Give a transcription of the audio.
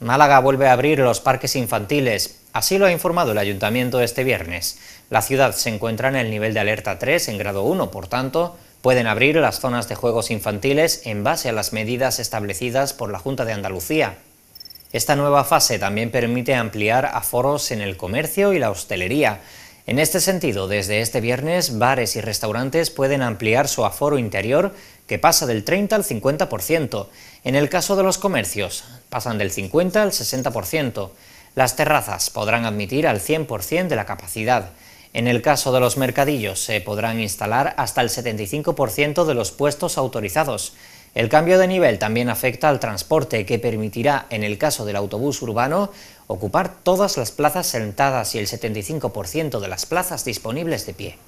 Málaga vuelve a abrir los parques infantiles. Así lo ha informado el ayuntamiento este viernes. La ciudad se encuentra en el nivel de alerta 3, en grado 1, por tanto, pueden abrir las zonas de juegos infantiles en base a las medidas establecidas por la Junta de Andalucía. Esta nueva fase también permite ampliar aforos en el comercio y la hostelería. En este sentido, desde este viernes, bares y restaurantes pueden ampliar su aforo interior, que pasa del 30 al 50%. En el caso de los comercios, pasan del 50 al 60%. Las terrazas podrán admitir al 100% de la capacidad. En el caso de los mercadillos, se podrán instalar hasta el 75% de los puestos autorizados. El cambio de nivel también afecta al transporte que permitirá, en el caso del autobús urbano, ocupar todas las plazas sentadas y el 75% de las plazas disponibles de pie.